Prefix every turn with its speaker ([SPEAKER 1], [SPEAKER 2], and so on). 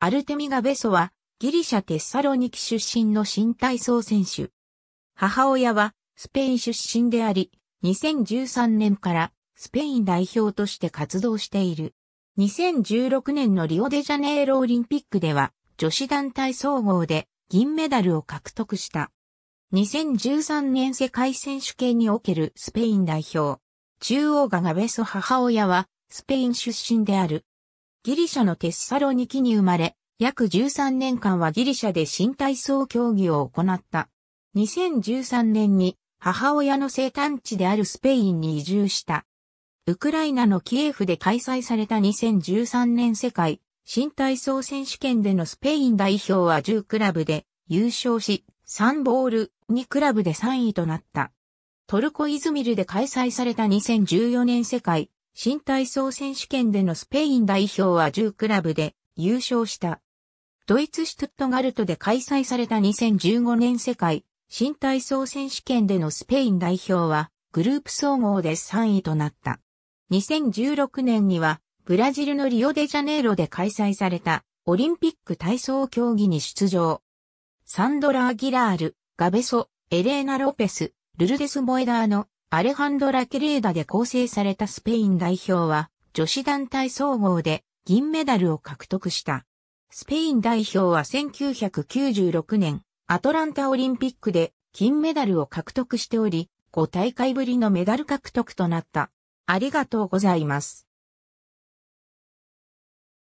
[SPEAKER 1] アルテミガ・ベソは、ギリシャ・テッサロニキ出身
[SPEAKER 2] の新体操選手。母親は、スペイン出身であり、2013年からスペイン代表として活動している。2016年のリオデジャネイロオリンピックでは女子団体総合で銀メダルを獲得した。2013年世界選手権におけるスペイン代表。中央がガベソ母親はスペイン出身であるギリシャのテッサロニキに生まれ、約13年間はギリシャで新体操競技を行った。2013年に母親の生誕地であるスペインに移住した。ウクライナのキエフで開催された2013年世界新体操選手権でのスペイン代表は10クラブで優勝し、3ボール2クラブで3位となった。トルコイズミルで開催された2014年世界新体操選手権でのスペイン代表は10クラブで優勝した。ドイツシュトゥットガルトで開催された2015年世界新体操選手権でのスペイン代表はグループ総合で3位となった。2016年にはブラジルのリオデジャネイロで開催されたオリンピック体操競技に出場。サンドラ・アギラール、ガベソ、エレーナ・ロペス、ルルデス・ボエダーのアレハンドラ・ケレーダで構成されたスペイン代表は、女子団体総合で銀メダルを獲得した。スペイン代表は1996年、アトランタオリンピックで金メダルを獲得しており、5大会ぶりのメダル
[SPEAKER 1] 獲得となった。ありがとうございます。